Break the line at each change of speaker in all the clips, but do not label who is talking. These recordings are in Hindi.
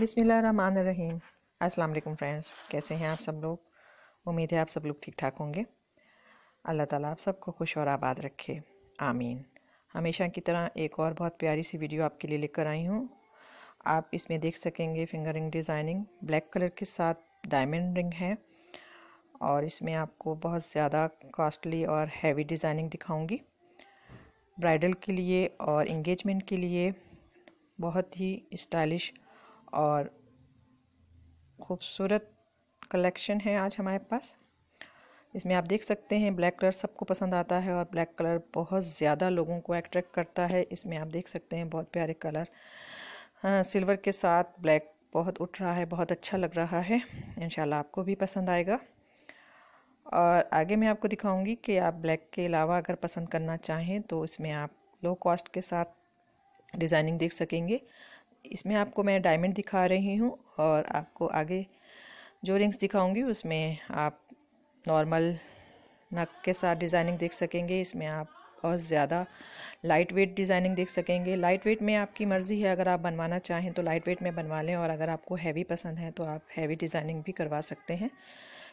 बिसमीम अस्सलाम फ्रेंड्स कैसे हैं आप सब लोग उम्मीद है आप सब लोग ठीक ठाक होंगे अल्लाह ताला आप सबको खुश और आबाद रखे आमीन हमेशा की तरह एक और बहुत प्यारी सी वीडियो आपके लिए लेकर आई हूँ आप इसमें देख सकेंगे फिंगरिंग डिज़ाइनिंग ब्लैक कलर के साथ डायमंड रिंग है और इसमें आपको बहुत ज़्यादा कॉस्टली और हैवी डिज़ाइनिंग दिखाऊंगी ब्राइडल के लिए और इंगेजमेंट के लिए बहुत ही स्टाइलिश और खूबसूरत कलेक्शन है आज हमारे पास इसमें आप देख सकते हैं ब्लैक कलर सबको पसंद आता है और ब्लैक कलर बहुत ज़्यादा लोगों को अट्रैक्ट करता है इसमें आप देख सकते हैं बहुत प्यारे कलर हाँ, सिल्वर के साथ ब्लैक बहुत उठ रहा है बहुत अच्छा लग रहा है इन आपको भी पसंद आएगा और आगे मैं आपको दिखाऊंगी कि आप ब्लैक के अलावा अगर पसंद करना चाहें तो इसमें आप लो कॉस्ट के साथ डिज़ाइनिंग देख सकेंगे इसमें आपको मैं डायमंड दिखा रही हूँ और आपको आगे जो रिंग्स दिखाऊंगी उसमें आप नॉर्मल नक के साथ डिज़ाइनिंग देख सकेंगे इसमें आप बहुत ज़्यादा लाइट वेट डिज़ाइनिंग देख सकेंगे लाइट वेट में आपकी मर्ज़ी है अगर आप बनवाना चाहें तो लाइट वेट में बनवा लें और अगर आपको हैवी पसंद है तो आप हैवी डिज़ाइनिंग भी करवा सकते हैं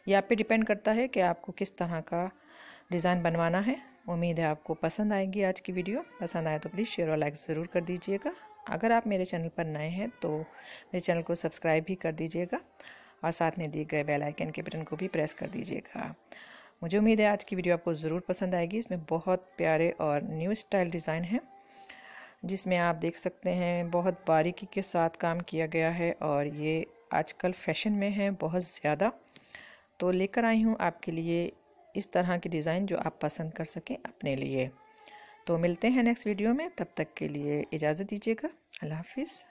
ये आप पे डिपेंड करता है कि आपको किस तरह का डिज़ाइन बनवाना है उम्मीद है आपको पसंद आएगी आज की वीडियो पसंद आए तो प्लीज़ शेयर और लाइक ज़रूर कर दीजिएगा अगर आप मेरे चैनल पर नए हैं तो मेरे चैनल को सब्सक्राइब भी कर दीजिएगा और साथ में दिए गए बेल आइकन के बटन को भी प्रेस कर दीजिएगा मुझे उम्मीद है आज की वीडियो आपको ज़रूर पसंद आएगी इसमें बहुत प्यारे और न्यू स्टाइल डिज़ाइन है जिसमें आप देख सकते हैं बहुत बारीकी के साथ काम किया गया है और ये आजकल फैशन में है बहुत ज़्यादा तो लेकर आई हूँ आपके लिए इस तरह के डिज़ाइन जो आप पसंद कर सकें अपने लिए तो मिलते हैं नेक्स्ट वीडियो में तब तक के लिए इजाज़त दीजिएगा अल्लाह हाफिज़